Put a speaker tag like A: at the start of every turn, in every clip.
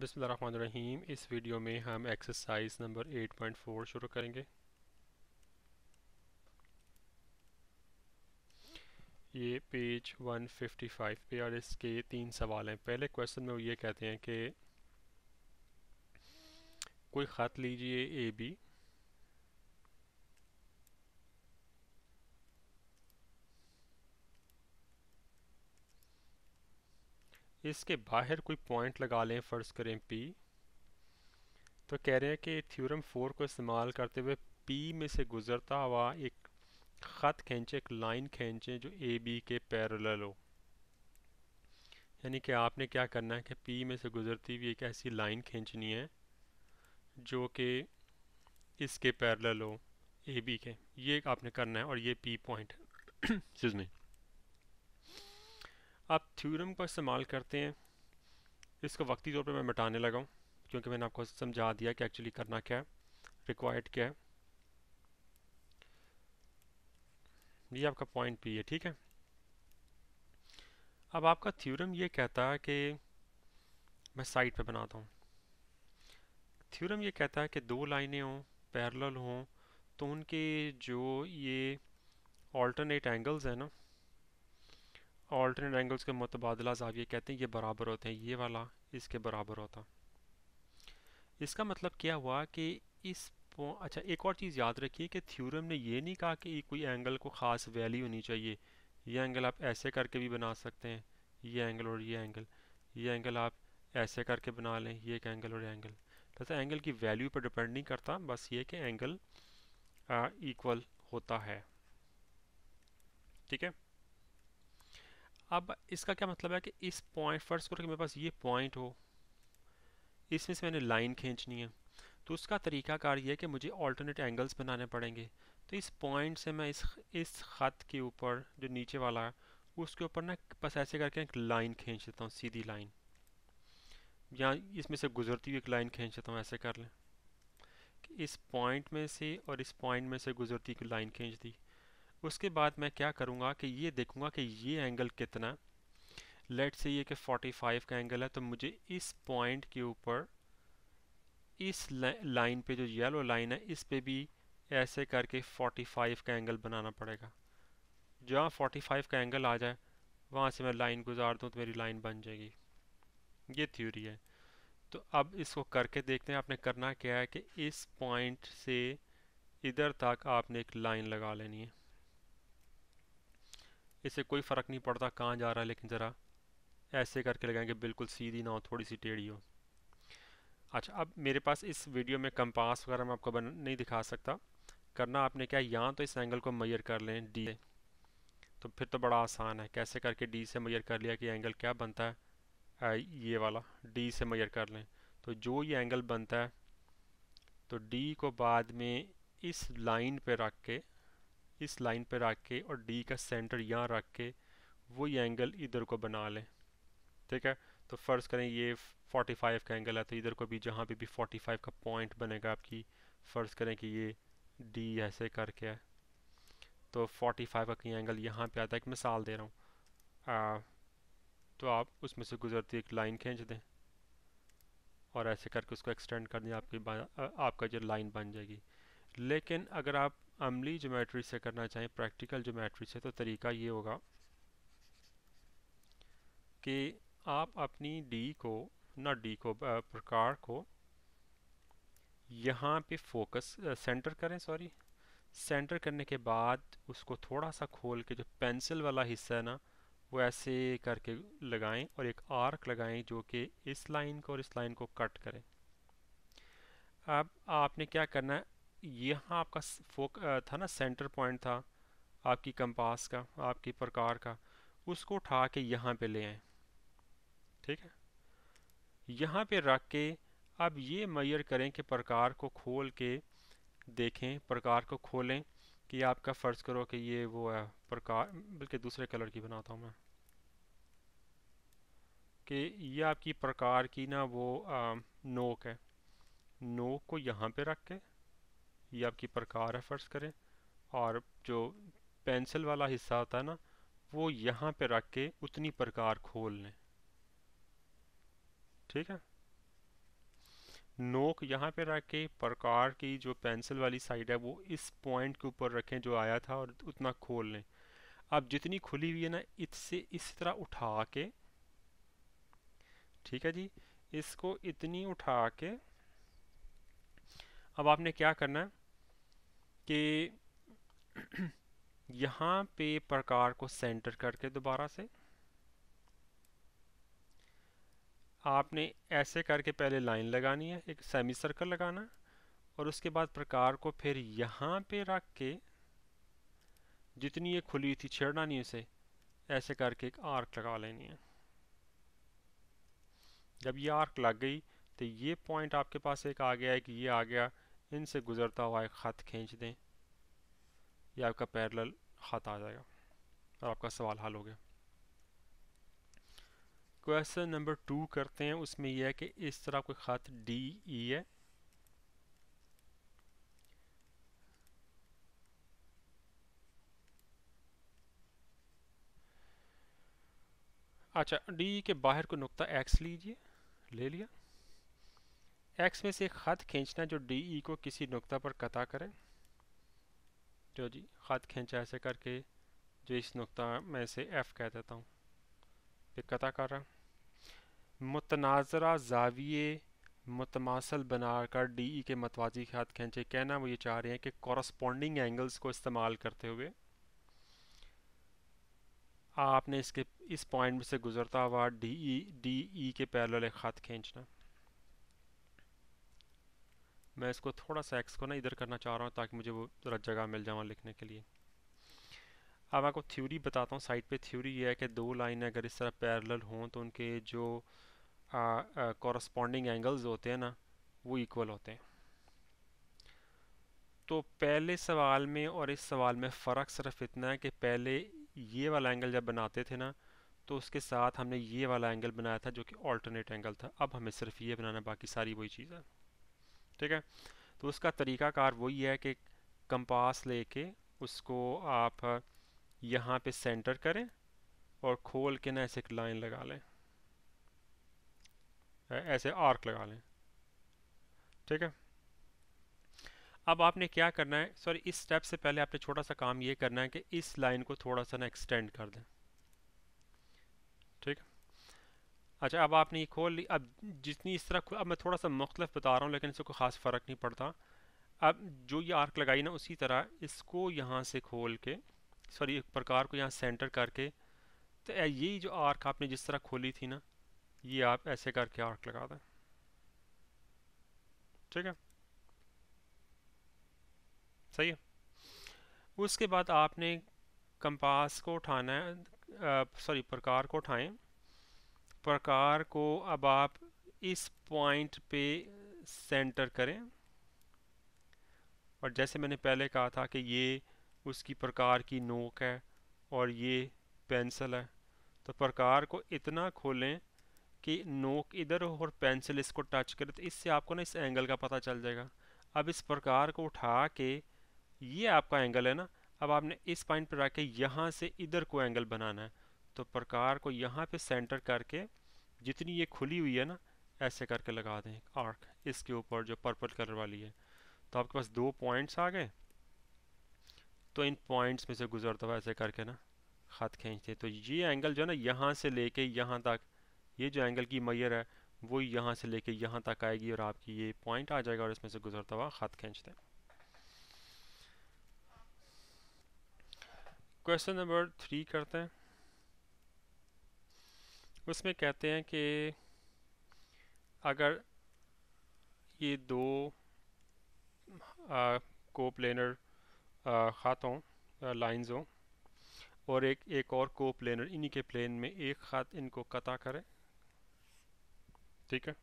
A: बिसमीम इस वीडियो में हम एक्सरसाइज नंबर 8.4 शुरू करेंगे ये पेज 155 पे और इसके तीन सवाल हैं पहले क्वेश्चन में वो ये कहते हैं कि कोई ख़त लीजिए ए बी इसके बाहर कोई पॉइंट लगा लें फ़र्ज़ करें पी तो कह रहे हैं कि थ्योरम फोर को इस्तेमाल करते हुए पी में से गुज़रता हुआ एक ख़त खींचे एक लाइन खींचे जो ए बी के पैरल हो यानी कि आपने क्या करना है कि पी में से गुज़रती हुई एक ऐसी लाइन खींचनी है जो कि इसके पैरल हो ए बी के ये आपने करना है और ये पी पॉइंट में आप थ्योरम का इस्तेमाल करते हैं इसको वक्ती तौर पर मैं मिटाने लगा हूँ क्योंकि मैंने आपको समझा दिया कि एक्चुअली करना क्या है रिक्वायर्ड क्या है ये आपका पॉइंट पी है ठीक है अब आपका थ्योरम ये कहता है कि मैं साइड पे बनाता हूँ थ्योरम ये कहता है कि दो लाइनें हों पैरेलल हों तो उनके जो ये ऑल्टरनेट एंगल्स हैं ना ऑल्टरनेट एंगल्स के मुतबादला जाविये कहते हैं ये बराबर होते हैं ये वाला इसके बराबर होता इसका मतलब क्या हुआ कि इस अच्छा एक और चीज़ याद रखिए कि थ्योरम ने ये नहीं कहा कि कोई एंगल को ख़ास वैल्यू होनी चाहिए ये एंगल आप ऐसे करके भी बना सकते हैं ये एंगल और ये एंगल ये एंगल आप ऐसे करके बना लें ये एक एंगल और एंगल जैसे एंगल की वैल्यू पर डिपेंड नहीं करता बस ये कि एंगल इक्वल होता है ठीक है अब इसका क्या मतलब है कि इस पॉइंट फर्स्ट करो कि मेरे पास ये पॉइंट हो इसमें से मैंने लाइन खींचनी है तो उसका तरीकाकार ये है कि मुझे ऑल्टरनेट एंगल्स बनाने पड़ेंगे तो इस पॉइंट से मैं इस इस ख़त के ऊपर जो नीचे वाला है उसके ऊपर ना बस ऐसे करके एक लाइन खींच देता हूँ सीधी लाइन या इसमें से गुजरती हुई एक लाइन खींच देता हूँ ऐसे कर लें कि इस पॉइंट में से और इस पॉइंट में से गुजरती हुई लाइन खींच दी उसके बाद मैं क्या करूँगा कि ये देखूँगा कि ये एंगल कितना लेट से ये कि 45 का एंगल है तो मुझे इस पॉइंट के ऊपर इस लाइन पे जो येलो लाइन है इस पे भी ऐसे करके 45 का एंगल बनाना पड़ेगा जहाँ 45 का एंगल आ जाए वहाँ से मैं लाइन गुजार दूँ तो मेरी लाइन बन जाएगी ये थ्योरी है तो अब इसको करके देखते हैं आपने करना क्या है कि इस पॉइंट से इधर तक आपने एक लाइन लगा लेनी है इससे कोई फ़र्क नहीं पड़ता कहाँ जा रहा है लेकिन ज़रा ऐसे करके लगाएंगे बिल्कुल सीधी ना हो थोड़ी सी टेढ़ी हो अच्छा अब मेरे पास इस वीडियो में कंपास वगैरह मैं आपको बन नहीं दिखा सकता करना आपने क्या यहाँ तो इस एंगल को मैयर कर लें डी तो फिर तो बड़ा आसान है कैसे करके डी से मैयर कर लिया कि एंगल क्या बनता है ये वाला डी से मैयर कर लें तो जो ये एंगल बनता है तो डी को बाद में इस लाइन पे रख के इस लाइन पर रख के और डी का सेंटर यहाँ रख के वही एंगल इधर को बना लें ठीक है तो फ़र्ज़ करें ये 45 का एंगल है तो इधर को भी जहाँ पे भी 45 का पॉइंट बनेगा आपकी फ़र्ज़ करें कि ये डी ऐसे करके है तो 45 का कहीं एंगल यहाँ पे आता है एक मिसाल दे रहा हूँ तो आप उसमें से गुजरती एक लाइन खींच दें और ऐसे करके उसको एक्सटेंड कर दें आपकी आपका जो लाइन बन जाएगी लेकिन अगर आप अमली जोमेट्री से करना चाहें प्रैक्टिकल जोमेट्री से तो तरीका ये होगा कि आप अपनी डी को ना डी को प्रकार को यहाँ पे फोकस सेंटर करें सॉरी सेंटर करने के बाद उसको थोड़ा सा खोल के जो पेंसिल वाला हिस्सा है ना वो ऐसे करके लगाएं और एक आर्क लगाएं जो कि इस लाइन को और इस लाइन को कट करें अब आपने क्या करना है यहाँ आपका फोक था ना सेंटर पॉइंट था आपकी कंपास का आपकी प्रकार का उसको उठा के यहाँ पे ले आए ठीक है यहाँ पे रख के अब ये मैयर करें कि प्रकार को खोल के देखें प्रकार को खोलें कि आपका फ़र्ज़ करो कि ये वो है प्रकार बल्कि दूसरे कलर की बनाता हूँ मैं कि ये आपकी प्रकार की ना वो आ, नोक है नोक को यहाँ पे रख के ये आपकी प्रकार है फ़र्ज़ करें और जो पेंसिल वाला हिस्सा होता है ना वो यहाँ पे रख के उतनी प्रकार खोल लें ठीक है नोक यहाँ पे रख के प्रकार की जो पेंसिल वाली साइड है वो इस पॉइंट के ऊपर रखें जो आया था और उतना खोल लें अब जितनी खुली हुई है ना इससे इस तरह उठा के ठीक है जी इसको इतनी उठा के अब आपने क्या करना है कि यहाँ पे प्रकार को सेंटर करके दोबारा से आपने ऐसे करके पहले लाइन लगानी है एक सेमी सर्कल लगाना और उसके बाद प्रकार को फिर यहाँ पे रख के जितनी ये खुली थी छेड़ना नहीं उसे ऐसे करके एक आर्क लगा लेनी है जब ये आर्क लग गई तो ये पॉइंट आपके पास एक आ गया एक ये आ गया इनसे गुज़रता हुआ एक ख़त खींच दें या आपका पैरल ख़त आ जाएगा और आपका सवाल हल हो गया क्वेश्चन नंबर टू करते हैं उसमें यह है कि इस तरह कोई ख़त डी ई e है अच्छा डी के बाहर को नुकता एक्स लीजिए ले लिया एक्स में से ख़त खींचना जो डी ई e को किसी नुकता पर कता करें जो जी ख़त खींचा ऐसे करके जो इस नुकता में से एफ़ कह देता हूँ ये कता कर रहा मुतनाज़रा जाविये मुतमासल बनाकर डी ई e के मतवाजी ख़त खींचे कहना वो ये चाह रहे हैं कि कॉरस्पॉन्डिंग एंगल्स को इस्तेमाल करते हुए आपने इसके इस पॉइंट से गुज़रता हुआ डी ई डी ई के पैरल ख़त खींचना मैं इसको थोड़ा सा एक्स को ना इधर करना चाह रहा हूँ ताकि मुझे वो ज़रा जगह मिल जाए लिखने के लिए अब आपको थ्योरी बताता हूँ साइड पे थ्योरी ये है कि दो लाइन अगर इस तरह पैरेलल हों तो उनके जो कॉरस्पॉन्डिंग एंगल्स होते हैं ना वो इक्वल होते हैं तो पहले सवाल में और इस सवाल में फ़र्क सिर्फ इतना है कि पहले ये वाला एंगल जब बनाते थे ना तो उसके साथ हमने ये वाला एंगल बनाया था जो कि ऑल्टरनेट एंगल था अब हमें सिर्फ ये बनाना बाकी सारी वही चीज़ है ठीक है तो उसका तरीकाकार वही है कि कंपास लेके उसको आप यहाँ पे सेंटर करें और खोल के ना ऐसे एक लाइन लगा लें ऐसे आर्क लगा लें ठीक है अब आपने क्या करना है सॉरी इस स्टेप से पहले आपने छोटा सा काम ये करना है कि इस लाइन को थोड़ा सा ना एक्सटेंड कर दें अच्छा अब आपने ये खोल ली अब जितनी इस तरह अब मैं थोड़ा सा मुख्तफ बता रहा हूँ लेकिन इससे कोई ख़ास फ़र्क नहीं पड़ता अब जो ये आर्क लगाई ना उसी तरह इसको यहाँ से खोल के सॉरी एक प्रकार को यहाँ सेंटर करके तो यही जो आर्क आपने जिस तरह खोली थी ना ये आप ऐसे करके आर्क लगा दें ठीक है सही है उसके बाद आपने कंपास को उठाना है सॉरी प्रकार को उठाएं प्रकार को अब आप इस पॉइंट पे सेंटर करें और जैसे मैंने पहले कहा था कि ये उसकी प्रकार की नोक है और ये पेंसिल है तो प्रकार को इतना खोलें कि नोक इधर हो और पेंसिल इसको टच करे तो इससे आपको ना इस एंगल का पता चल जाएगा अब इस प्रकार को उठा के ये आपका एंगल है ना अब आपने इस पॉइंट पर रख के यहाँ से इधर को एंगल बनाना है तो प्रकार को यहाँ पे सेंटर करके जितनी ये खुली हुई है ना ऐसे करके लगा दें आर्क इसके ऊपर जो पर्पल कलर वाली है तो आपके पास दो पॉइंट्स आ गए तो इन पॉइंट्स में से गुजरता हुआ ऐसे करके ना ख़त खींचते तो ये एंगल जो है ना यहाँ से लेके यहाँ तक ये जो एंगल की मैयर है वो यहाँ से लेके यहाँ तक आएगी और आपकी ये पॉइंट आ जाएगा और इसमें से गुजरता हुआ ख़त खींचते दें क्वेश्चन नंबर थ्री करते हैं उसमें कहते हैं कि अगर ये दो को प्लेनर खात हों लाइन्स हों और एक एक और को प्लेनर इन्हीं के प्लेन में एक खात इनको कता करें ठीक है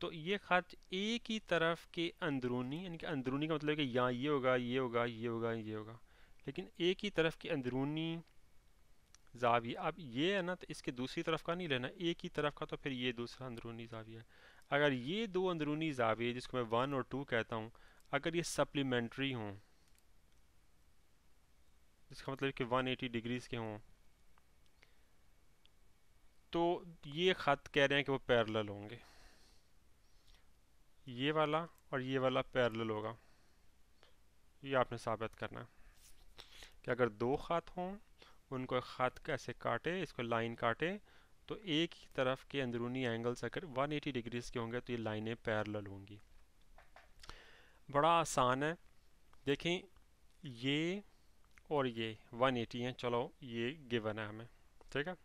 A: तो ये खात एक ही तरफ के अंदरूनी यानी कि अंदरूनी का मतलब कि यहाँ ये होगा ये होगा ये होगा ये होगा लेकिन एक ही तरफ के अंदरूनी जाविया अब ये है ना तो इसके दूसरी तरफ का नहीं लेना एक ही तरफ का तो फिर ये दूसरा अंदरूनी जाविया है अगर ये दो अंदरूनी जाविये जिसको मैं वन और टू कहता हूँ अगर ये सप्लीमेंट्री हों इसका मतलब कि 180 डिग्रीज के हों तो ये ख़त कह रहे हैं कि वो पैरेलल होंगे ये वाला और ये वाला पैरेलल होगा ये आपने साबित करना है कि अगर दो ख़त हों उनको ख़त कैसे काटे इसको लाइन काटे तो एक ही तरफ के अंदरूनी एंगल्स अगर 180 डिग्रीज के होंगे तो ये लाइनें पैरेलल होंगी बड़ा आसान है देखें ये और ये 180 हैं चलो ये गिवन है हमें ठीक है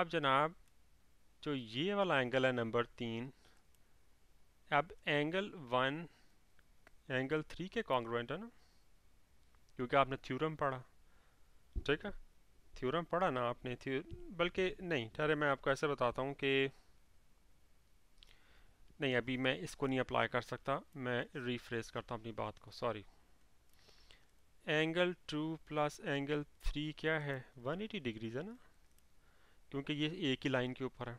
A: अब जनाब जो ये वाला एंगल है नंबर तीन अब एंगल वन एंगल थ्री के कॉन्ग्रेंट है ना क्योंकि आपने थ्योरम पढ़ा ठीक है थ्योरम पढ़ा ना आपने थ्यू बल्कि नहीं ठहरे मैं आपको ऐसे बताता हूँ कि नहीं अभी मैं इसको नहीं अप्लाई कर सकता मैं रिफ्रेस करता हूँ अपनी बात को sorry angle two plus angle three क्या है 180 डिग्रीज है ना क्योंकि ये एक ही लाइन के ऊपर है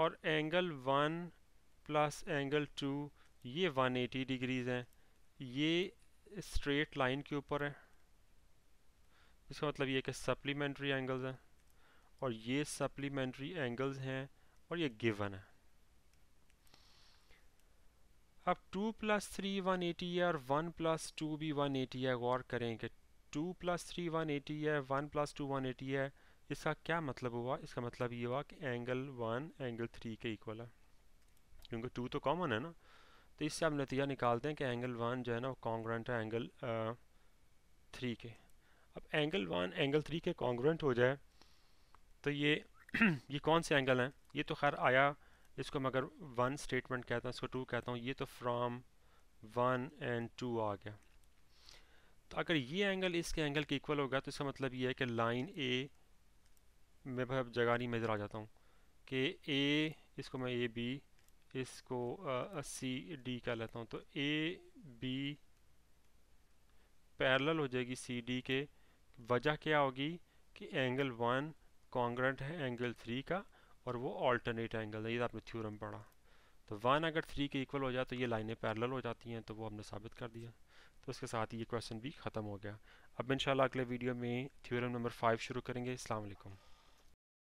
A: और angle one plus angle two ये 180 डिग्रीज हैं ये स्ट्रेट लाइन के ऊपर है इसका मतलब ये कि सप्लीमेंट्री एंगल्स हैं और ये सप्लीमेंट्री एंगल्स हैं और ये गिवन है अब two plus three one eighty है और वन प्लस टू भी वन एटी है गौर करें कि two plus three one eighty है one plus two one eighty है इसका क्या मतलब हुआ इसका मतलब ये हुआ कि एंगल वन एंगल थ्री के इक्वल है क्योंकि टू तो कॉमन है ना तो इससे आप नतीजा निकालते हैं कि एंगल वन जो है ना वो कॉन्ग्रेंट है एंगल थ्री uh, के अब एंगल वन एंगल थ्री के कॉन्ग्रेंट हो जाए तो ये ये कौन से एंगल हैं ये तो खैर आया इसको मगर वन स्टेटमेंट कहता हूँ इसको टू कहता हूँ ये तो फ्राम वन एंड टू आ गया तो अगर ये एंगल इसके एंगल के इक्वल होगा तो इसका मतलब ये है कि लाइन ए मैं अब जगह नहीं मेजर आ जाता हूँ कि ए इसको मैं ए बी इसको सी डी कह लेता हूँ तो ए बी पैरेलल हो जाएगी सी डी के वजह क्या होगी कि एंगल वन कॉन्ग्रेंट है एंगल थ्री का और वो ऑल्टरनेट एंगल है ये आपने थ्योरम पढ़ा तो वन अगर थ्री के इक्वल हो जाए तो ये लाइनें पैरेलल हो जाती हैं तो वो हमने साबित कर दिया तो उसके साथ ही ये क्वेश्चन भी ख़त्म हो गया अब इंशाल्लाह अगले वीडियो में थ्योरम नंबर फाइव शुरू करेंगे अल्लाम